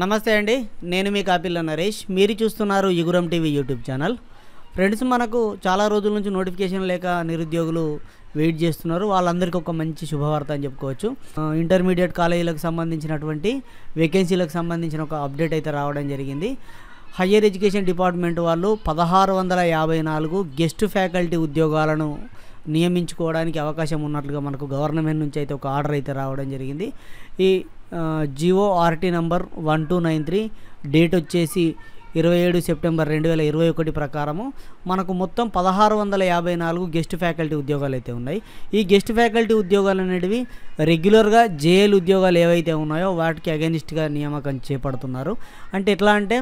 నమస్తే అండి నేను మీ కాపిల్ల నరేష్ మీరు చూస్తున్నారు యుగురం టీవీ యూట్యూబ్ ఛానల్ ఫ్రెండ్స్ మనకు చాలా రోజుల నుంచి నోటిఫికేషన్ లేక నిరుద్యోగులు వెయిట్ చేస్తున్నారు వాళ్ళందరికీ ఒక మంచి శుభవార్త అని చెప్పుకోవచ్చు ఇంటర్మీడియట్ కాలేజీలకు సంబంధించినటువంటి వేకెన్సీలకు సంబంధించిన ఒక అప్డేట్ అయితే రావడం జరిగింది హయ్యర్ ఎడ్యుకేషన్ డిపార్ట్మెంట్ వాళ్ళు పదహారు వందల యాభై నాలుగు గెస్ట్ ఫ్యాకల్టీ ఉద్యోగాలను నియమించుకోవడానికి అవకాశం ఉన్నట్లుగా మనకు గవర్నమెంట్ నుంచి అయితే ఒక ఆర్డర్ అయితే రావడం జరిగింది ఈ GORT number one two nine three date వచ్చేసి ఇరవై ఏడు సెప్టెంబర్ రెండు వేల ఇరవై ఒకటి ప్రకారము మనకు మొత్తం పదహారు వందల యాభై నాలుగు గెస్ట్ ఫ్యాకల్టీ ఉద్యోగాలు అయితే ఉన్నాయి ఈ గెస్ట్ ఫ్యాకల్టీ ఉద్యోగాలు అనేవి రెగ్యులర్గా జేఎల్ ఉద్యోగాలు ఏవైతే ఉన్నాయో వాటికి అగెనిస్ట్గా నియామకం చేపడుతున్నారు అంటే ఎట్లా అంటే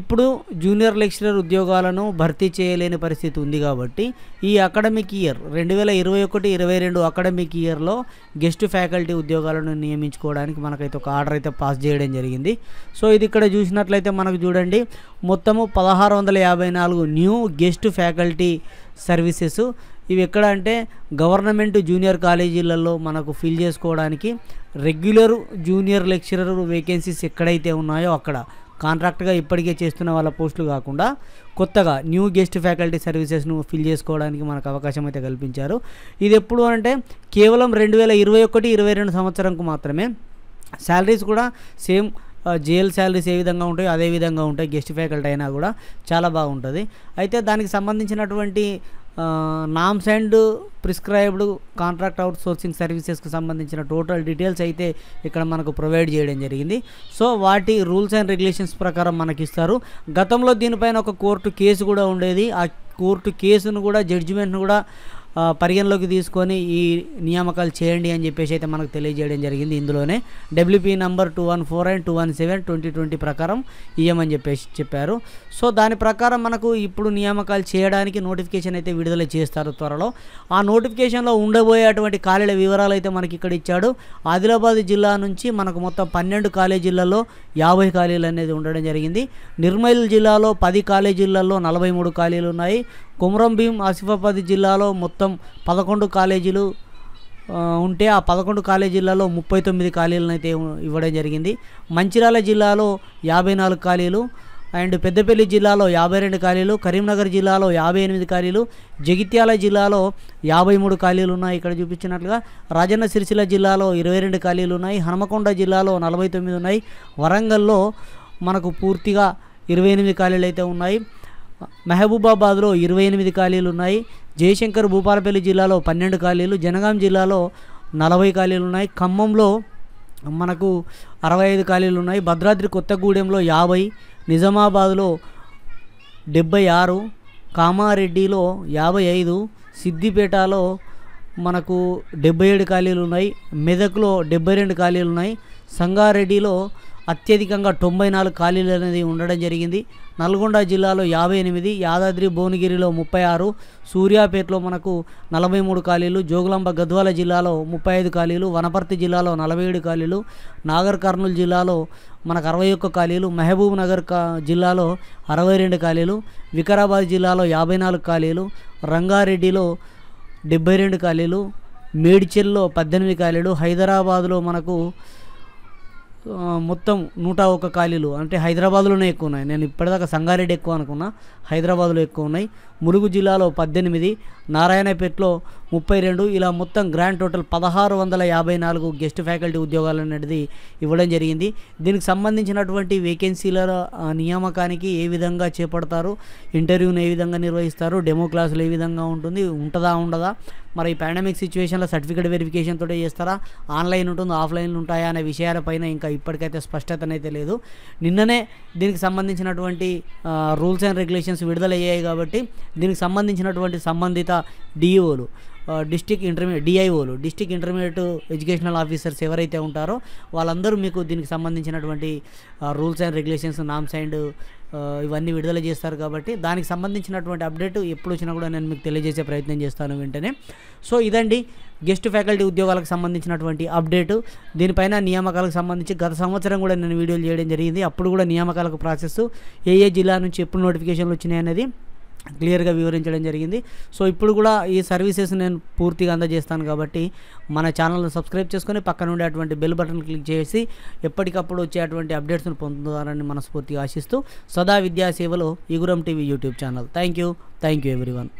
ఇప్పుడు జూనియర్ లెక్చరర్ ఉద్యోగాలను భర్తీ చేయలేని పరిస్థితి ఉంది కాబట్టి ఈ అకాడమిక్ ఇయర్ రెండు వేల ఇరవై ఒకటి ఇరవై రెండు అకాడమిక్ ఇయర్లో గెస్ట్ ఫ్యాకల్టీ ఉద్యోగాలను నియమించుకోవడానికి మనకైతే ఒక ఆర్డర్ అయితే పాస్ చేయడం జరిగింది సో ఇది ఇక్కడ చూసినట్లయితే మనకు చూడండి మొత్తము పదహారు వందల యాభై నాలుగు న్యూ గెస్ట్ ఫ్యాకల్టీ సర్వీసెస్ ఇవి ఎక్కడ అంటే గవర్నమెంట్ జూనియర్ కాలేజీలలో మనకు ఫిల్ చేసుకోవడానికి రెగ్యులర్ జూనియర్ లెక్చరర్ వేకెన్సీస్ ఎక్కడైతే ఉన్నాయో అక్కడ కాంట్రాక్ట్గా ఇప్పటికే చేస్తున్న వాళ్ళ పోస్టులు కాకుండా కొత్తగా న్యూ గెస్ట్ ఫ్యాకల్టీ సర్వీసెస్ను ఫిల్ చేసుకోవడానికి మనకు అవకాశం అయితే కల్పించారు ఇది ఎప్పుడు అంటే కేవలం రెండు వేల ఇరవై ఒకటి ఇరవై రెండు సంవత్సరంకు మాత్రమే శాలరీస్ కూడా సేమ్ జైల్ శాలరీస్ ఏ విధంగా ఉంటాయో అదే విధంగా ఉంటాయి గెస్ట్ ఫ్యాకల్టీ అయినా కూడా చాలా బాగుంటుంది అయితే దానికి సంబంధించినటువంటి norms and prescribed contract outsourcing సర్వీసెస్కి సంబంధించిన టోటల్ డీటెయిల్స్ అయితే ఇక్కడ మనకు ప్రొవైడ్ చేయడం జరిగింది సో వాటి రూల్స్ అండ్ రెగ్యులేషన్స్ ప్రకారం మనకి ఇస్తారు గతంలో దీనిపైన ఒక కోర్టు కేసు కూడా ఉండేది ఆ కోర్టు కేసును కూడా జడ్జిమెంట్ను కూడా పరిగణలోకి తీసుకొని ఈ నియామకాలు చేయండి అని చెప్పేసి అయితే మనకు తెలియజేయడం జరిగింది ఇందులోనే WP number two one four and two one seven twenty twenty ప్రకారం ఇయ్యమని చెప్పేసి చెప్పారు సో దాని ప్రకారం మనకు ఇప్పుడు నియామకాలు చేయడానికి నోటిఫికేషన్ అయితే విడుదల చేస్తారు త్వరలో ఆ నోటిఫికేషన్లో ఉండబోయేటువంటి ఖాళీల వివరాలు అయితే మనకి ఇక్కడ ఇచ్చాడు ఆదిలాబాద్ జిల్లా నుంచి మనకు మొత్తం పన్నెండు కాలేజీలలో యాభై ఖాళీలు అనేది ఉండడం జరిగింది నిర్మల్ జిల్లాలో పది కాలేజీలలో నలభై మూడు ఖాళీలు ఉన్నాయి భీం ఆసిఫాబాద్ జిల్లాలో మొత్తం పదకొండు కాలేజీలు ఉంటే ఆ పదకొండు కాలేజీలలో ముప్పై తొమ్మిది ఖాళీలను అయితే ఇవ్వడం జరిగింది మంచిర్యాల జిల్లాలో యాభై నాలుగు ఖాళీలు అండ్ పెద్దపల్లి జిల్లాలో యాభై రెండు ఖాళీలు కరీంనగర్ జిల్లాలో యాభై ఎనిమిది ఖాళీలు జగిత్యాల జిల్లాలో యాభై మూడు ఖాళీలు ఉన్నాయి ఇక్కడ చూపించినట్లుగా రాజన్న సిరిసిల్ల జిల్లాలో ఇరవై రెండు ఖాళీలు ఉన్నాయి హనుమకొండ జిల్లాలో నలభై తొమ్మిది ఉన్నాయి వరంగల్లో మనకు పూర్తిగా ఇరవై ఎనిమిది ఖాళీలు అయితే ఉన్నాయి మహబూబాబాద్లో ఇరవై ఎనిమిది ఖాళీలు ఉన్నాయి జయశంకర్ భూపాలపల్లి జిల్లాలో పన్నెండు ఖాళీలు జనగాం జిల్లాలో నలభై ఖాళీలు ఉన్నాయి ఖమ్మంలో మనకు అరవై ఐదు ఖాళీలు ఉన్నాయి భద్రాద్రి కొత్తగూడెంలో యాభై నిజామాబాద్లో డెబ్బై ఆరు కామారెడ్డిలో యాభై ఐదు సిద్దిపేటలో మనకు డెబ్బై ఏడు ఖాళీలు ఉన్నాయి మెదక్లో డెబ్బై రెండు ఖాళీలు ఉన్నాయి సంగారెడ్డిలో అత్యధికంగా తొంభై నాలుగు ఖాళీలు అనేది ఉండడం జరిగింది నల్గొండ జిల్లాలో యాభై ఎనిమిది యాదాద్రి భువనగిరిలో ముప్పై ఆరు సూర్యాపేటలో మనకు నలభై మూడు ఖాళీలు జోగులాంబ గద్వాల జిల్లాలో ముప్పై ఐదు ఖాళీలు వనపర్తి జిల్లాలో నలభై ఏడు ఖాళీలు నాగర్ కర్నూలు జిల్లాలో మనకు అరవై ఒక్క ఖాళీలు మహబూబ్ నగర్ కా జిల్లాలో అరవై రెండు ఖాళీలు వికారాబాద్ జిల్లాలో యాభై నాలుగు ఖాళీలు రంగారెడ్డిలో డెబ్బై రెండు ఖాళీలు మేడ్చెల్లో పద్దెనిమిది ఖాళీలు హైదరాబాద్లో మనకు మొత్తం నూట ఒక ఖాళీలు అంటే హైదరాబాద్లోనే ఎక్కువ ఉన్నాయి నేను ఇప్పటిదాకా సంగారెడ్డి ఎక్కువ అనుకున్నా హైదరాబాద్లో ఎక్కువ ఉన్నాయి ములుగు జిల్లాలో పద్దెనిమిది నారాయణపేటలో ముప్పై రెండు ఇలా మొత్తం గ్రాండ్ టోటల్ పదహారు వందల యాభై నాలుగు గెస్ట్ ఫ్యాకల్టీ ఉద్యోగాలు అనేది ఇవ్వడం జరిగింది దీనికి సంబంధించినటువంటి వేకెన్సీల నియామకానికి ఏ విధంగా చేపడతారు ఇంటర్వ్యూను ఏ విధంగా నిర్వహిస్తారు డెమో క్లాసులు ఏ విధంగా ఉంటుంది ఉంటుందా ఉండదా మరి పాండమిక్ సిచ్యువేషన్లో సర్టిఫికేట్ వెరిఫికేషన్ తోటే చేస్తారా ఆన్లైన్ ఉంటుంది ఆఫ్లైన్ ఉంటాయా అనే విషయాలపైన ఇంకా ఇప్పటికైతే స్పష్టతనైతే లేదు నిన్ననే దీనికి సంబంధించినటువంటి రూల్స్ అండ్ రెగ్యులేషన్స్ విడుదలయ్యాయి కాబట్టి దీనికి సంబంధించినటువంటి సంబంధిత డిఈఓలు డిస్టిక్ ఇంటర్మీడియట్ డిఐఓలు డిస్టిక్ ఇంటర్మీడియట్ ఎడ్యుకేషనల్ ఆఫీసర్స్ ఎవరైతే ఉంటారో వాళ్ళందరూ మీకు దీనికి సంబంధించినటువంటి rules and regulations norms and ఇవన్నీ విడుదల చేస్తారు కాబట్టి దానికి సంబంధించినటువంటి అప్డేట్ ఎప్పుడు వచ్చినా కూడా నేను మీకు తెలియజేసే ప్రయత్నం చేస్తాను వెంటనే సో ఇదండి గెస్ట్ ఫ్యాకల్టీ ఉద్యోగాలకు సంబంధించినటువంటి అప్డేటు దీనిపైన నియామకాలకు సంబంధించి గత సంవత్సరం కూడా నేను వీడియోలు చేయడం జరిగింది అప్పుడు కూడా నియామకాలకు ప్రాసెస్ ఏ ఏ జిల్లా నుంచి ఎప్పుడు నోటిఫికేషన్లు వచ్చినాయి అనేది క్లియర్గా వివరించడం జరిగింది సో ఇప్పుడు కూడా ఈ సర్వీసెస్ నేను పూర్తిగా అందజేస్తాను కాబట్టి మన ఛానల్ని సబ్స్క్రైబ్ చేసుకొని పక్కన ఉండే అటువంటి బెల్ బటన్ క్లిక్ చేసి ఎప్పటికప్పుడు వచ్చే అటువంటి అప్డేట్స్ను పొందుతారని మనస్ఫూర్తిగా ఆశిస్తూ సదా విద్యాసేవలో ఇగురం TV YouTube channel thank you thank you everyone